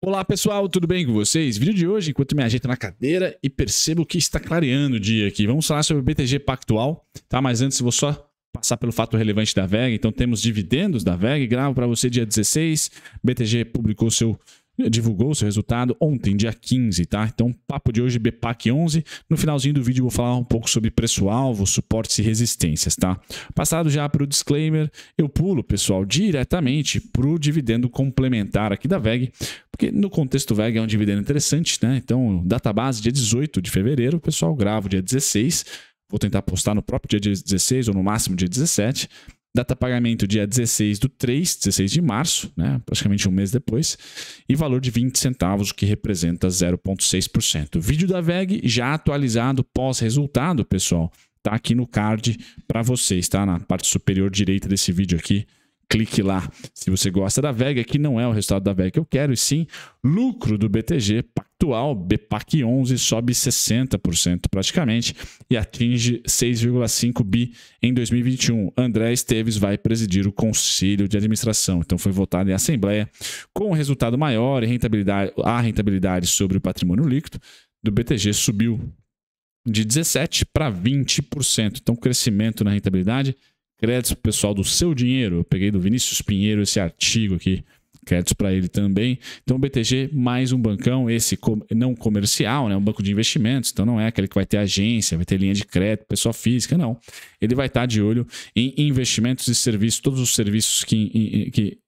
Olá pessoal, tudo bem com vocês? Vídeo de hoje, enquanto me ajeito na cadeira e percebo que está clareando o dia aqui. Vamos falar sobre o BTG Pactual, tá? Mas antes vou só passar pelo fato relevante da VEG. Então temos dividendos da VEG, gravo para você dia 16. BTG publicou seu divulgou seu resultado ontem, dia 15, tá? Então, papo de hoje, BPAC 11. No finalzinho do vídeo, vou falar um pouco sobre preço-alvo, suportes e resistências, tá? Passado já para o disclaimer, eu pulo, pessoal, diretamente para o dividendo complementar aqui da VEG, porque no contexto VEG é um dividendo interessante, né? Então, database dia 18 de fevereiro, pessoal, gravo dia 16. Vou tentar postar no próprio dia 16 ou no máximo dia 17. Data pagamento dia 16 do 3, 16 de março, né? praticamente um mês depois, e valor de 20 centavos, o que representa 0,6%. Vídeo da VEG já atualizado pós-resultado, pessoal, está aqui no card para vocês, tá? Na parte superior direita desse vídeo aqui, clique lá. Se você gosta da VEG, aqui não é o resultado da VEG que eu quero, e sim lucro do BTG Pactual, BPAC 11 sobe 60% praticamente e atinge 6,5 bi em 2021. André Esteves vai presidir o Conselho de Administração. Então foi votado em Assembleia com um resultado maior e rentabilidade, a rentabilidade sobre o patrimônio líquido do BTG subiu de 17 para 20%. Então crescimento na rentabilidade Créditos pro pessoal do Seu Dinheiro. Eu peguei do Vinícius Pinheiro esse artigo aqui. Créditos para ele também. Então, o BTG, mais um bancão, esse com, não comercial, né? um banco de investimentos. Então, não é aquele que vai ter agência, vai ter linha de crédito, pessoa física, não. Ele vai estar tá de olho em investimentos e serviços, todos os serviços que, que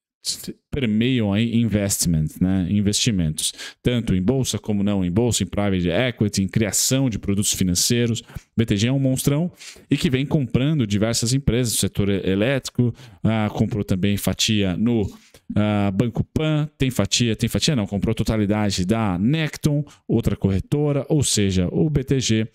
permeiam aí investment, né? investimentos, tanto em bolsa como não em bolsa, em private equity, em criação de produtos financeiros. BTG é um monstrão e que vem comprando diversas empresas do setor elétrico, ah, comprou também fatia no ah, Banco Pan, tem fatia, tem fatia não, comprou totalidade da Necton, outra corretora, ou seja, o BTG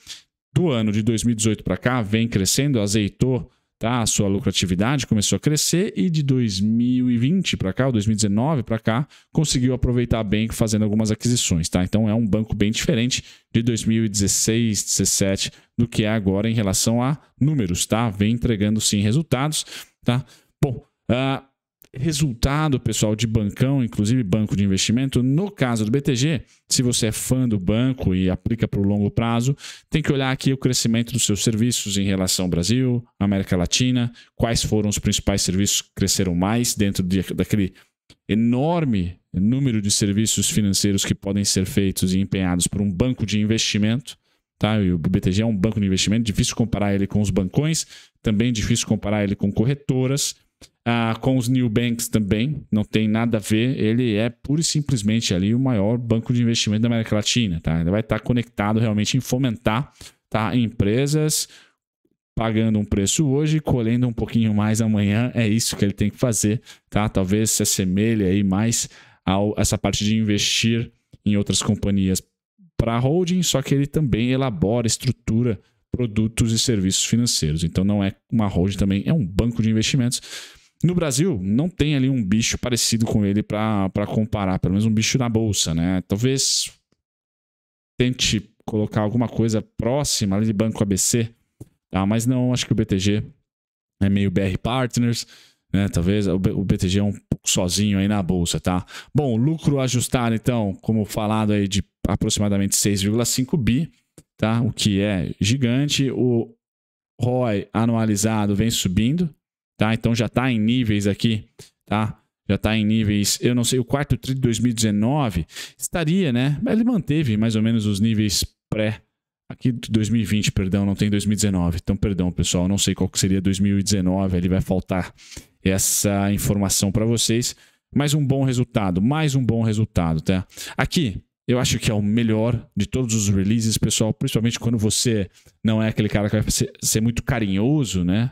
do ano de 2018 para cá vem crescendo, azeitou Tá? A sua lucratividade começou a crescer e de 2020 para cá, ou 2019 para cá, conseguiu aproveitar bem fazendo algumas aquisições. Tá? Então é um banco bem diferente de 2016, 17 do que é agora em relação a números. Tá? Vem entregando sim resultados. Tá? Bom, uh, resultado, pessoal, de bancão, inclusive banco de investimento. No caso do BTG, se você é fã do banco e aplica para o longo prazo, tem que olhar aqui o crescimento dos seus serviços em relação ao Brasil, América Latina, quais foram os principais serviços que cresceram mais dentro de, daquele enorme número de serviços financeiros que podem ser feitos e empenhados por um banco de investimento. Tá? E o BTG é um banco de investimento, difícil comparar ele com os bancões, também difícil comparar ele com corretoras ah, com os New Banks também, não tem nada a ver. Ele é pura e simplesmente ali o maior banco de investimento da América Latina, tá? Ele vai estar conectado realmente em fomentar tá? empresas pagando um preço hoje, colhendo um pouquinho mais amanhã. É isso que ele tem que fazer, tá? Talvez se assemelhe aí mais a essa parte de investir em outras companhias para holding, só que ele também elabora, estrutura produtos e serviços financeiros. Então não é uma holding também, é um banco de investimentos no Brasil, não tem ali um bicho parecido com ele para comparar, pelo menos um bicho na bolsa, né? Talvez tente colocar alguma coisa próxima ali de Banco ABC, tá? mas não, acho que o BTG é meio BR Partners, né? Talvez o BTG é um pouco sozinho aí na bolsa, tá? Bom, lucro ajustado, então, como falado aí, de aproximadamente 6,5 bi, tá? O que é gigante. O ROI anualizado vem subindo, tá? Então já está em níveis aqui, tá? Já está em níveis, eu não sei, o quarto tri de 2019 estaria, né? Ele manteve mais ou menos os níveis pré aqui de 2020, perdão, não tem 2019. Então, perdão, pessoal, não sei qual que seria 2019, ele vai faltar essa informação para vocês, mas um bom resultado, mais um bom resultado, tá? Aqui, eu acho que é o melhor de todos os releases, pessoal, principalmente quando você não é aquele cara que vai ser, ser muito carinhoso, né?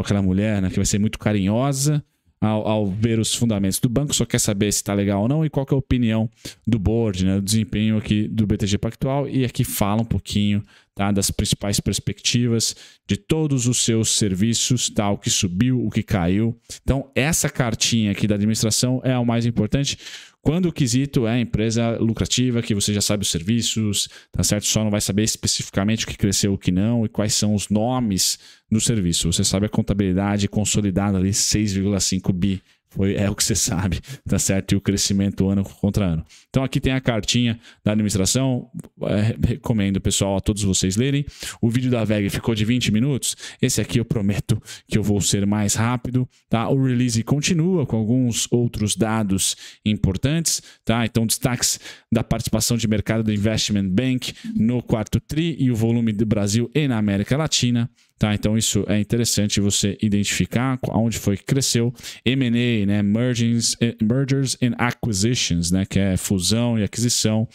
aquela mulher né, que vai ser muito carinhosa ao, ao, ver os fundamentos do banco, só quer saber se está legal ou não e qual é a opinião do board, né, do desempenho aqui do BTG Pactual. E aqui fala um pouquinho tá, das principais perspectivas de todos os seus serviços, tá, o que subiu, o que caiu. Então, essa cartinha aqui da administração é a mais importante. Quando o quesito é empresa lucrativa, que você já sabe os serviços, tá certo? Só não vai saber especificamente o que cresceu, o que não e quais são os nomes do serviço. Você sabe a contabilidade consolidada ali, 6,5 bi foi, é o que você sabe, tá certo? E o crescimento ano contra ano. Então aqui tem a cartinha da administração. É, recomendo, pessoal, a todos vocês lerem. O vídeo da VEG ficou de 20 minutos. Esse aqui eu prometo que eu vou ser mais rápido, tá? O release continua com alguns outros dados importantes, tá? Então destaques da participação de mercado do Investment Bank no quarto tri e o volume do Brasil e na América Latina Tá? Então isso é interessante você identificar onde foi que cresceu. M&A, né? mergers eh, mergers and Acquisitions, né? Que é fusão e aquisição.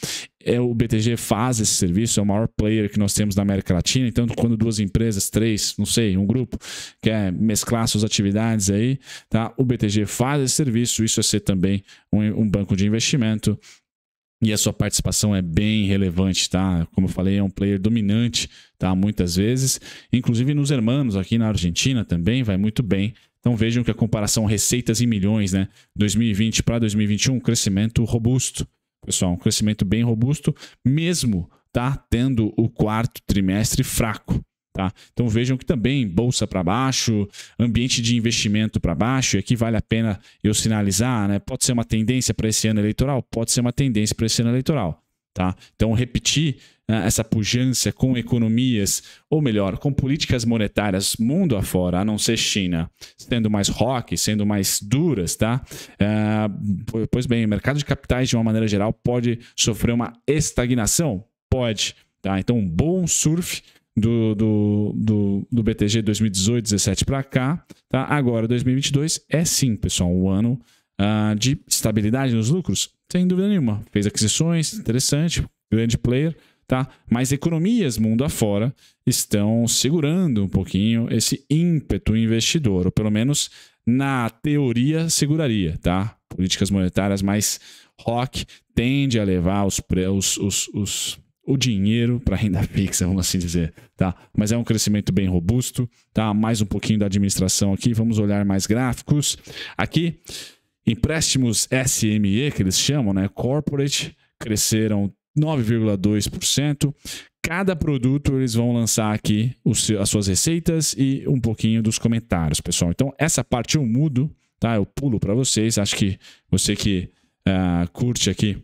É, o BTG faz esse serviço, é o maior player que nós temos na América Latina. Então, quando duas empresas, três, não sei, um grupo quer mesclar suas atividades aí, tá? O BTG faz esse serviço. Isso é ser também um, um banco de investimento e a sua participação é bem relevante, tá? Como eu falei, é um player dominante, tá? Muitas vezes, inclusive nos hermanos aqui na Argentina também vai muito bem. Então vejam que a comparação receitas em milhões, né? 2020 para 2021, crescimento robusto, pessoal, um crescimento bem robusto, mesmo tá tendo o quarto trimestre fraco. Tá? Então vejam que também bolsa para baixo, ambiente de investimento para baixo, e aqui vale a pena eu sinalizar, né? Pode ser uma tendência para esse ano eleitoral, pode ser uma tendência para esse ano eleitoral. Tá? Então, repetir né, essa pujança com economias, ou melhor, com políticas monetárias mundo afora, a não ser China, sendo mais rock, sendo mais duras, tá? É, pois bem, o mercado de capitais, de uma maneira geral, pode sofrer uma estagnação? Pode. Tá? Então, um bom surf do, do, do, do BTG 2018, 17 para cá. Tá? Agora, 2022 é sim, pessoal, um ano uh, de estabilidade nos lucros, sem dúvida nenhuma. Fez aquisições, interessante, grande player, tá? Mas economias mundo afora estão segurando um pouquinho esse ímpeto investidor, ou pelo menos na teoria seguraria, tá? Políticas monetárias mais rock tende a levar os, os, os, os o dinheiro para renda fixa, vamos assim dizer, tá? Mas é um crescimento bem robusto, tá? Mais um pouquinho da administração aqui, vamos olhar mais gráficos. Aqui, empréstimos SME, que eles chamam, né? Corporate, cresceram 9,2%. Cada produto eles vão lançar aqui as suas receitas e um pouquinho dos comentários, pessoal. Então, essa parte eu mudo, tá? Eu pulo para vocês. Acho que você que uh, curte aqui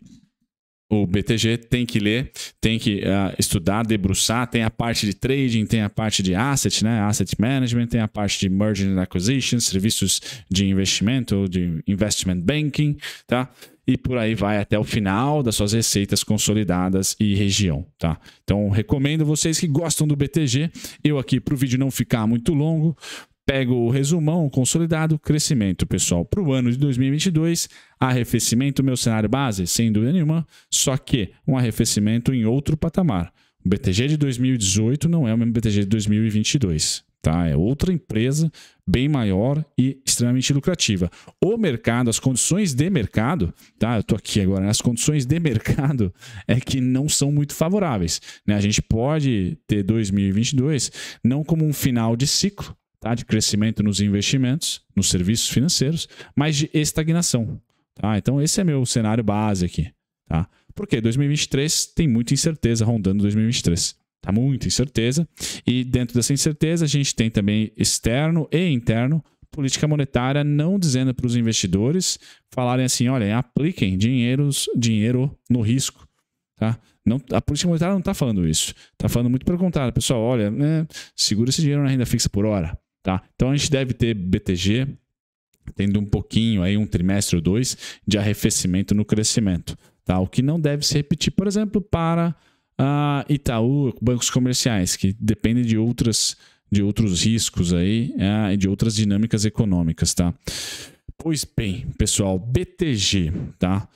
o BTG tem que ler, tem que uh, estudar, debruçar, tem a parte de trading, tem a parte de asset, né? Asset management, tem a parte de merger and acquisition, serviços de investimento, de investment banking, tá? E por aí vai até o final das suas receitas consolidadas e região, tá? Então recomendo vocês que gostam do BTG. Eu aqui para o vídeo não ficar muito longo, Pego o resumão consolidado, crescimento, pessoal, para o ano de 2022, arrefecimento, meu cenário base, sem dúvida nenhuma, só que um arrefecimento em outro patamar. O BTG de 2018 não é o mesmo BTG de 2022, tá? É outra empresa bem maior e extremamente lucrativa. O mercado, as condições de mercado, tá? Eu estou aqui agora, as condições de mercado é que não são muito favoráveis, né? A gente pode ter 2022 não como um final de ciclo, tá? de crescimento nos investimentos, nos serviços financeiros, mas de estagnação. Tá? Então, esse é meu cenário base aqui. Tá? Porque 2023 tem muita incerteza rondando 2023. Tá muita incerteza. E dentro dessa incerteza, a gente tem também externo e interno política monetária não dizendo para os investidores falarem assim, olha, apliquem dinheiros, dinheiro no risco. Tá? Não, a política monetária não está falando isso. Está falando muito pelo contrário. Pessoal, olha, né, segura esse dinheiro na renda fixa por hora. Tá? Então a gente deve ter BTG tendo um pouquinho aí um trimestre ou dois de arrefecimento no crescimento, tá? O que não deve se repetir, por exemplo, para uh, Itaú, bancos comerciais que dependem de outras de outros riscos aí é, e de outras dinâmicas econômicas, tá? Pois bem, pessoal, BTG, tá?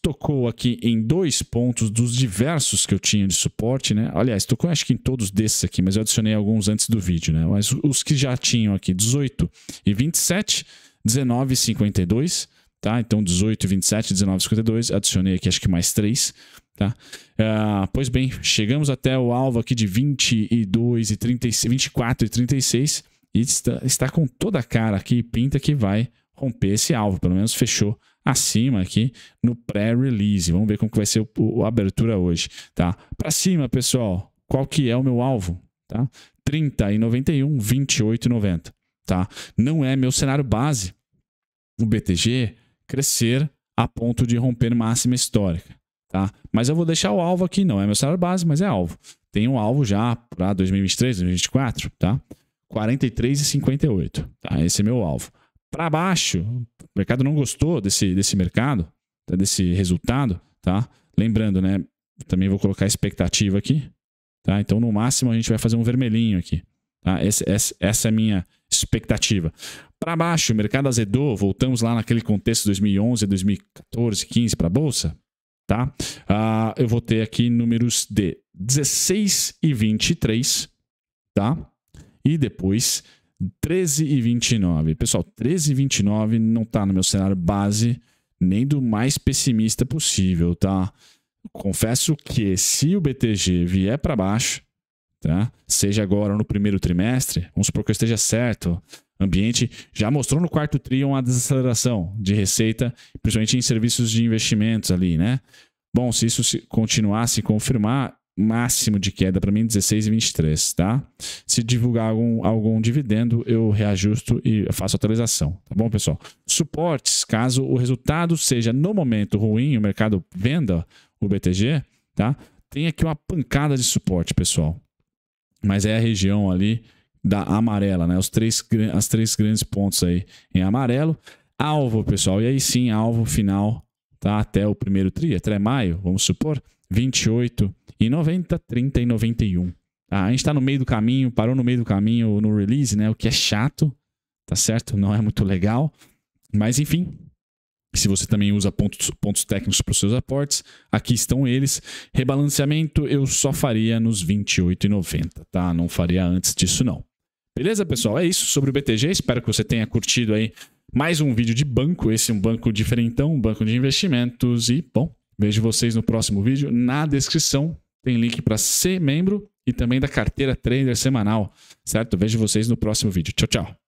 tocou aqui em dois pontos dos diversos que eu tinha de suporte, né? Aliás, tocou acho que em todos desses aqui, mas eu adicionei alguns antes do vídeo, né? Mas os que já tinham aqui 18 e 27, 19 e 52, tá? Então 18 e 27, 19 e 52, adicionei aqui acho que mais três, tá? Uh, pois bem, chegamos até o alvo aqui de 22 e 36, 24 e 36 e está, está com toda a cara aqui pinta que vai romper esse alvo, pelo menos fechou acima aqui no pré-release. Vamos ver como que vai ser o, a abertura hoje, tá? Para cima, pessoal, qual que é o meu alvo, tá? 30 e 91, 28 e 90, tá? Não é meu cenário base. O BTG crescer a ponto de romper máxima histórica, tá? Mas eu vou deixar o alvo aqui, não é meu cenário base, mas é alvo. Tem um alvo já para 2023, 2024, tá? 43 e 58, tá? Esse é meu alvo para baixo. O mercado não gostou desse, desse mercado, tá? desse resultado, tá? Lembrando, né? Também vou colocar expectativa aqui, tá? Então, no máximo, a gente vai fazer um vermelhinho aqui, tá? Esse, essa, essa é a minha expectativa. Para baixo, o mercado azedou, voltamos lá naquele contexto 2011, 2014, 15 para a bolsa, tá? Uh, eu vou ter aqui números de 16 e 23, tá? E depois 13 e 29. Pessoal, 13 e 29 não tá no meu cenário base nem do mais pessimista possível, tá? Confesso que se o BTG vier para baixo, tá? Seja agora no primeiro trimestre, vamos supor que eu esteja certo, ambiente já mostrou no quarto tri uma desaceleração de receita, principalmente em serviços de investimentos ali, né? Bom, se isso continuar, se confirmar, máximo de queda para mim 16,23, tá? Se divulgar algum, algum dividendo, eu reajusto e faço atualização, tá bom, pessoal? Suportes, caso o resultado seja no momento ruim, o mercado venda o BTG, tá? Tem aqui uma pancada de suporte, pessoal. Mas é a região ali da amarela, né? Os três, as três grandes pontos aí em amarelo. Alvo, pessoal, e aí sim, alvo final, tá? Até o primeiro tri, até maio, vamos supor, 28 e 90, 30 e 91. Ah, a gente está no meio do caminho, parou no meio do caminho no release, né? O que é chato, tá certo? Não é muito legal. Mas enfim, se você também usa pontos, pontos técnicos para os seus aportes, aqui estão eles. Rebalanceamento eu só faria nos 28,90, tá? Não faria antes disso não. Beleza, pessoal? É isso sobre o BTG. Espero que você tenha curtido aí mais um vídeo de banco. Esse é um banco diferentão, um banco de investimentos e, bom, Vejo vocês no próximo vídeo. Na descrição tem link para ser membro e também da carteira trader semanal, certo? Vejo vocês no próximo vídeo. Tchau, tchau.